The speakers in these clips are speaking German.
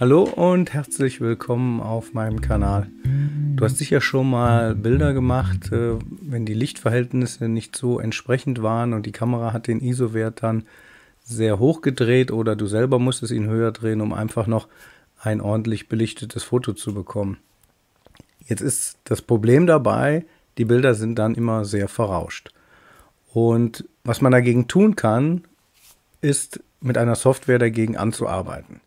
Hallo und herzlich willkommen auf meinem Kanal. Du hast sicher schon mal Bilder gemacht, äh, wenn die Lichtverhältnisse nicht so entsprechend waren und die Kamera hat den ISO-Wert dann sehr hoch gedreht oder du selber musstest ihn höher drehen, um einfach noch ein ordentlich belichtetes Foto zu bekommen. Jetzt ist das Problem dabei, die Bilder sind dann immer sehr verrauscht. Und was man dagegen tun kann, ist mit einer Software dagegen anzuarbeiten.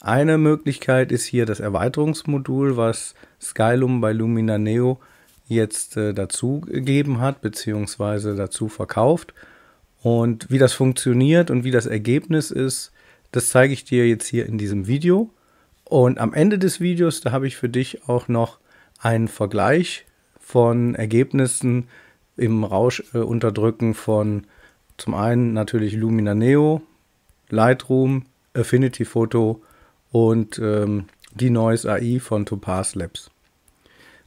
Eine Möglichkeit ist hier das Erweiterungsmodul, was Skylum bei Lumina Neo jetzt äh, dazu hat, beziehungsweise dazu verkauft. Und wie das funktioniert und wie das Ergebnis ist, das zeige ich dir jetzt hier in diesem Video. Und am Ende des Videos, da habe ich für dich auch noch einen Vergleich von Ergebnissen im Rauschunterdrücken äh, von zum einen natürlich Lumina Neo, Lightroom, Affinity Photo und ähm, die Noise AI von Topaz Labs.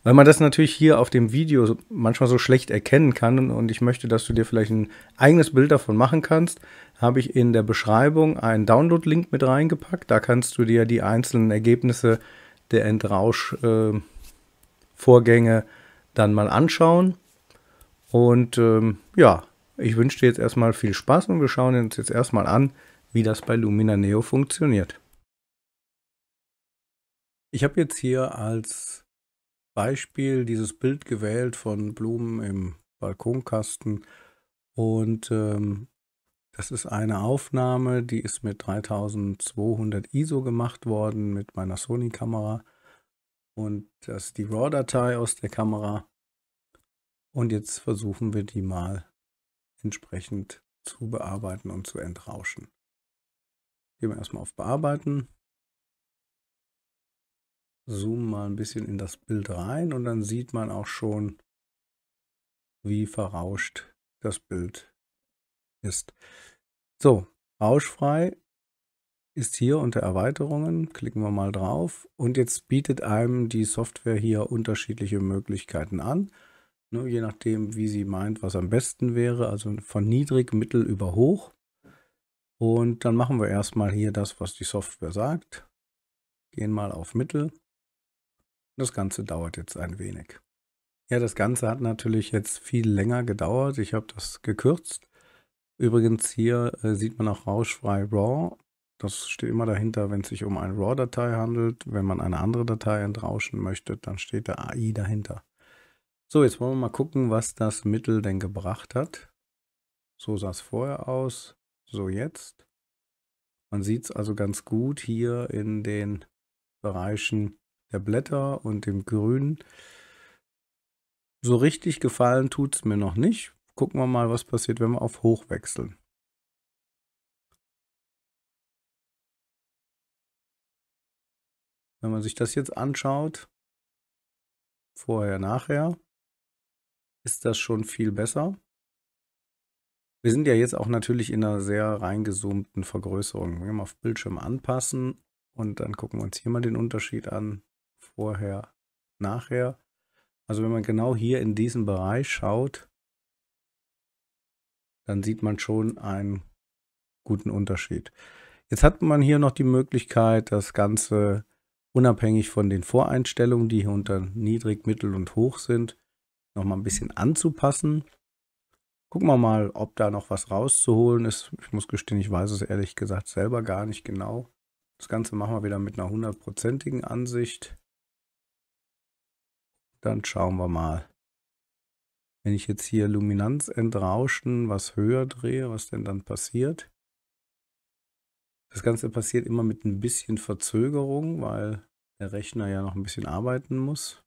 Weil man das natürlich hier auf dem Video manchmal so schlecht erkennen kann und ich möchte, dass du dir vielleicht ein eigenes Bild davon machen kannst, habe ich in der Beschreibung einen Download-Link mit reingepackt. Da kannst du dir die einzelnen Ergebnisse der Entrausch-Vorgänge ähm, äh, dann mal anschauen. Und ähm, ja, ich wünsche dir jetzt erstmal viel Spaß und wir schauen uns jetzt erstmal an, wie das bei Lumina Neo funktioniert. Ich habe jetzt hier als Beispiel dieses Bild gewählt von Blumen im Balkonkasten und ähm, das ist eine Aufnahme, die ist mit 3200 ISO gemacht worden mit meiner Sony-Kamera und das ist die RAW-Datei aus der Kamera und jetzt versuchen wir die mal entsprechend zu bearbeiten und zu entrauschen. Gehen wir erstmal auf Bearbeiten zoome mal ein bisschen in das Bild rein und dann sieht man auch schon, wie verrauscht das Bild ist. So, rauschfrei ist hier unter Erweiterungen, klicken wir mal drauf und jetzt bietet einem die Software hier unterschiedliche Möglichkeiten an, Nur ne, je nachdem, wie sie meint, was am besten wäre, also von niedrig, mittel über hoch. Und dann machen wir erstmal hier das, was die Software sagt. Gehen mal auf Mittel das Ganze dauert jetzt ein wenig. Ja, das Ganze hat natürlich jetzt viel länger gedauert. Ich habe das gekürzt. Übrigens hier äh, sieht man auch rauschfrei RAW. Das steht immer dahinter, wenn es sich um eine RAW-Datei handelt. Wenn man eine andere Datei entrauschen möchte, dann steht der AI dahinter. So, jetzt wollen wir mal gucken, was das Mittel denn gebracht hat. So sah es vorher aus, so jetzt. Man sieht es also ganz gut hier in den Bereichen der Blätter und dem Grün. So richtig gefallen tut es mir noch nicht. Gucken wir mal, was passiert, wenn wir auf Hoch wechseln. Wenn man sich das jetzt anschaut, vorher, nachher, ist das schon viel besser. Wir sind ja jetzt auch natürlich in einer sehr reingezoomten Vergrößerung. Wir gehen mal auf Bildschirm anpassen und dann gucken wir uns hier mal den Unterschied an vorher, nachher. Also wenn man genau hier in diesen Bereich schaut, dann sieht man schon einen guten Unterschied. Jetzt hat man hier noch die Möglichkeit, das Ganze unabhängig von den Voreinstellungen, die hier unter niedrig, mittel und hoch sind, nochmal ein bisschen anzupassen. Gucken wir mal, ob da noch was rauszuholen ist. Ich muss gestehen, ich weiß es ehrlich gesagt selber gar nicht genau. Das Ganze machen wir wieder mit einer hundertprozentigen Ansicht. Dann schauen wir mal. Wenn ich jetzt hier Luminanz entrauschen, was höher drehe, was denn dann passiert? Das Ganze passiert immer mit ein bisschen Verzögerung, weil der Rechner ja noch ein bisschen arbeiten muss.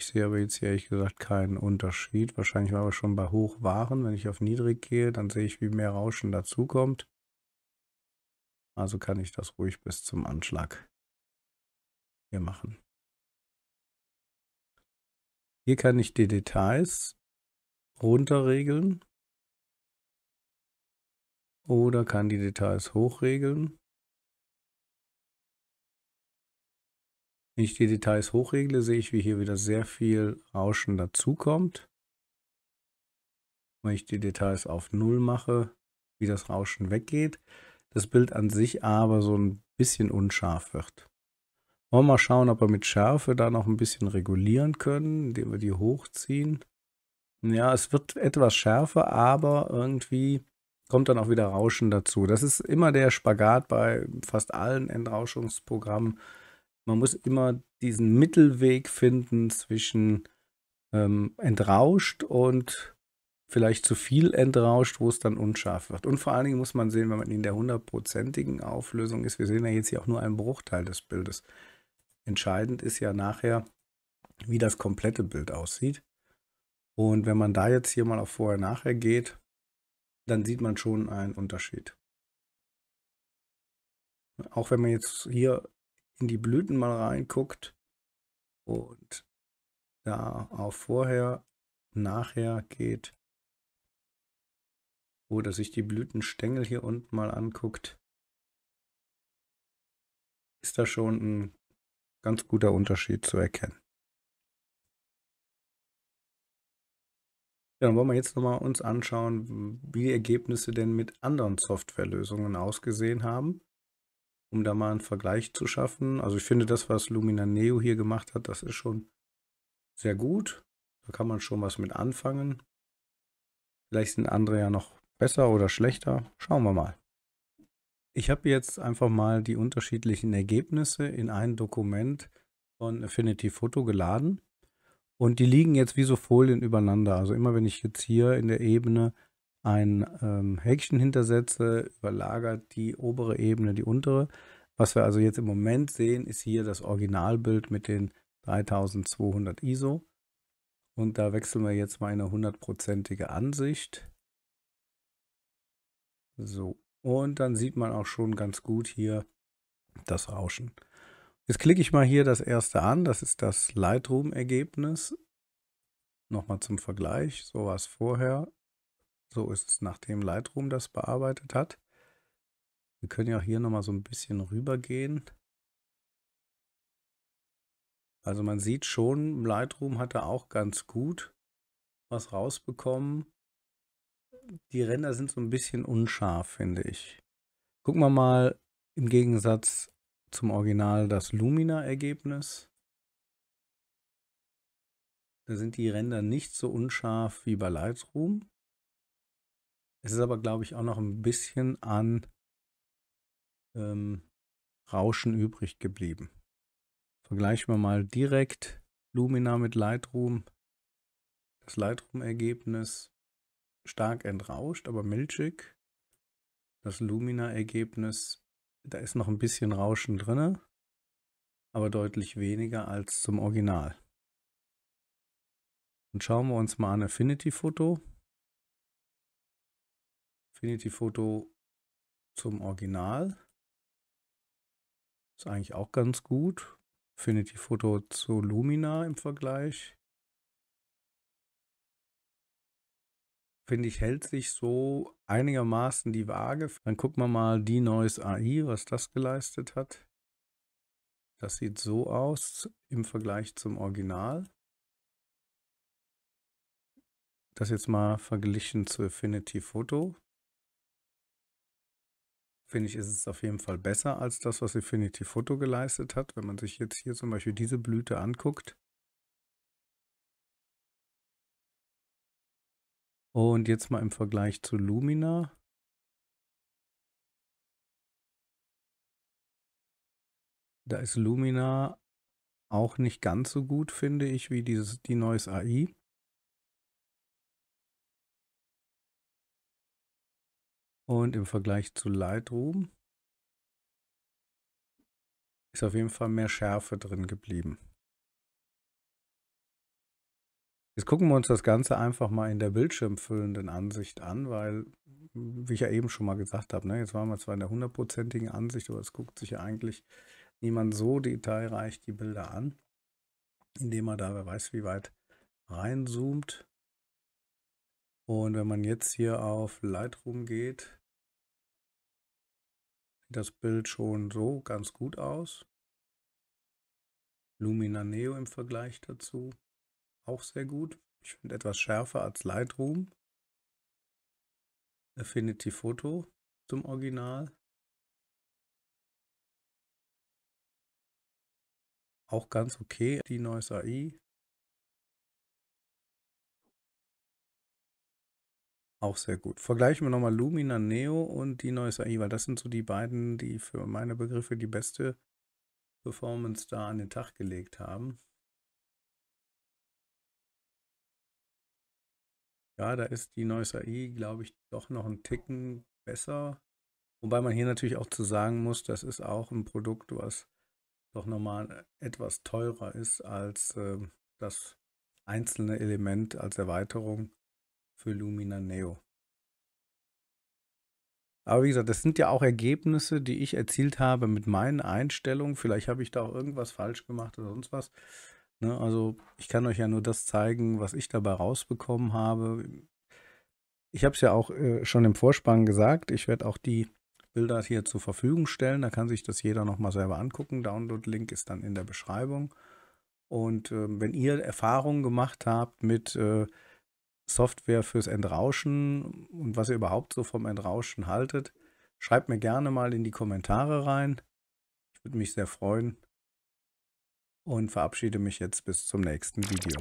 Ich sehe aber jetzt ehrlich gesagt keinen Unterschied. Wahrscheinlich war er schon bei hoch waren. Wenn ich auf niedrig gehe, dann sehe ich, wie mehr Rauschen dazukommt. Also kann ich das ruhig bis zum Anschlag hier machen. Hier kann ich die Details runterregeln oder kann die Details hochregeln. Wenn ich die Details hochregle, sehe ich, wie hier wieder sehr viel Rauschen dazukommt. Wenn ich die Details auf null mache, wie das Rauschen weggeht. Das Bild an sich aber so ein bisschen unscharf wird. Wollen wir mal schauen, ob wir mit Schärfe da noch ein bisschen regulieren können, indem wir die hochziehen. Ja, es wird etwas schärfer, aber irgendwie kommt dann auch wieder Rauschen dazu. Das ist immer der Spagat bei fast allen Entrauschungsprogrammen. Man muss immer diesen Mittelweg finden zwischen ähm, entrauscht und vielleicht zu viel entrauscht, wo es dann unscharf wird. Und vor allen Dingen muss man sehen, wenn man in der hundertprozentigen Auflösung ist, wir sehen ja jetzt hier auch nur einen Bruchteil des Bildes. Entscheidend ist ja nachher, wie das komplette Bild aussieht. Und wenn man da jetzt hier mal auf Vorher-Nachher geht, dann sieht man schon einen Unterschied. Auch wenn man jetzt hier in die Blüten mal reinguckt und da auf Vorher, Nachher geht, oder sich die Blütenstängel hier unten mal anguckt, ist da schon ein ganz guter Unterschied zu erkennen. Ja, dann wollen wir jetzt nochmal uns anschauen, wie die Ergebnisse denn mit anderen Softwarelösungen ausgesehen haben, um da mal einen Vergleich zu schaffen. Also ich finde das, was Lumina Neo hier gemacht hat, das ist schon sehr gut. Da kann man schon was mit anfangen. Vielleicht sind andere ja noch besser oder schlechter. Schauen wir mal. Ich habe jetzt einfach mal die unterschiedlichen Ergebnisse in ein Dokument von Affinity Photo geladen und die liegen jetzt wie so Folien übereinander. Also immer wenn ich jetzt hier in der Ebene ein ähm, Häkchen hintersetze, überlagert die obere Ebene die untere. Was wir also jetzt im Moment sehen, ist hier das Originalbild mit den 3200 ISO. Und da wechseln wir jetzt mal eine hundertprozentige Ansicht. So, und dann sieht man auch schon ganz gut hier das Rauschen. Jetzt klicke ich mal hier das erste an. Das ist das Lightroom-Ergebnis. Nochmal zum Vergleich. So war es vorher. So ist es, nachdem Lightroom das bearbeitet hat. Wir können ja auch hier nochmal so ein bisschen rübergehen. Also man sieht schon, Lightroom hat da auch ganz gut was rausbekommen die Ränder sind so ein bisschen unscharf, finde ich. Gucken wir mal im Gegensatz zum Original das Lumina-Ergebnis. Da sind die Ränder nicht so unscharf wie bei Lightroom. Es ist aber, glaube ich, auch noch ein bisschen an ähm, Rauschen übrig geblieben. Vergleichen wir mal direkt Lumina mit Lightroom. Das Lightroom-Ergebnis stark entrauscht, aber milchig. Das Lumina-Ergebnis, da ist noch ein bisschen Rauschen drin, aber deutlich weniger als zum Original. Und schauen wir uns mal an Affinity Photo. Affinity Photo zum Original. Ist eigentlich auch ganz gut. Affinity Photo zu Lumina im Vergleich. finde ich, hält sich so einigermaßen die Waage. Dann gucken wir mal die neues AI, was das geleistet hat. Das sieht so aus im Vergleich zum Original. Das jetzt mal verglichen zu Affinity Photo. Finde ich, ist es auf jeden Fall besser als das, was Affinity Photo geleistet hat. Wenn man sich jetzt hier zum Beispiel diese Blüte anguckt, Und jetzt mal im Vergleich zu Lumina. Da ist Lumina auch nicht ganz so gut, finde ich, wie dieses, die neues AI. Und im Vergleich zu Lightroom ist auf jeden Fall mehr Schärfe drin geblieben. Jetzt gucken wir uns das Ganze einfach mal in der bildschirmfüllenden Ansicht an, weil, wie ich ja eben schon mal gesagt habe, ne, jetzt waren wir zwar in der hundertprozentigen Ansicht, aber es guckt sich ja eigentlich niemand so detailreich die Bilder an, indem er da, wer weiß wie weit, reinzoomt. Und wenn man jetzt hier auf Lightroom geht, sieht das Bild schon so ganz gut aus. Lumina Neo im Vergleich dazu auch sehr gut. Ich finde etwas schärfer als Lightroom. Affinity Photo zum Original. Auch ganz okay, die Noise AI. Auch sehr gut. Vergleichen wir nochmal Lumina Neo und die Noise AI, weil das sind so die beiden, die für meine Begriffe die beste Performance da an den Tag gelegt haben. Ja, da ist die Neues AI, glaube ich, doch noch ein Ticken besser. Wobei man hier natürlich auch zu sagen muss, das ist auch ein Produkt, was doch nochmal etwas teurer ist als äh, das einzelne Element als Erweiterung für Lumina Neo. Aber wie gesagt, das sind ja auch Ergebnisse, die ich erzielt habe mit meinen Einstellungen. Vielleicht habe ich da auch irgendwas falsch gemacht oder sonst was. Ne, also ich kann euch ja nur das zeigen, was ich dabei rausbekommen habe. Ich habe es ja auch äh, schon im Vorspann gesagt, ich werde auch die Bilder hier zur Verfügung stellen. Da kann sich das jeder nochmal selber angucken. Download-Link ist dann in der Beschreibung. Und äh, wenn ihr Erfahrungen gemacht habt mit äh, Software fürs Entrauschen und was ihr überhaupt so vom Entrauschen haltet, schreibt mir gerne mal in die Kommentare rein. Ich würde mich sehr freuen, und verabschiede mich jetzt bis zum nächsten Video.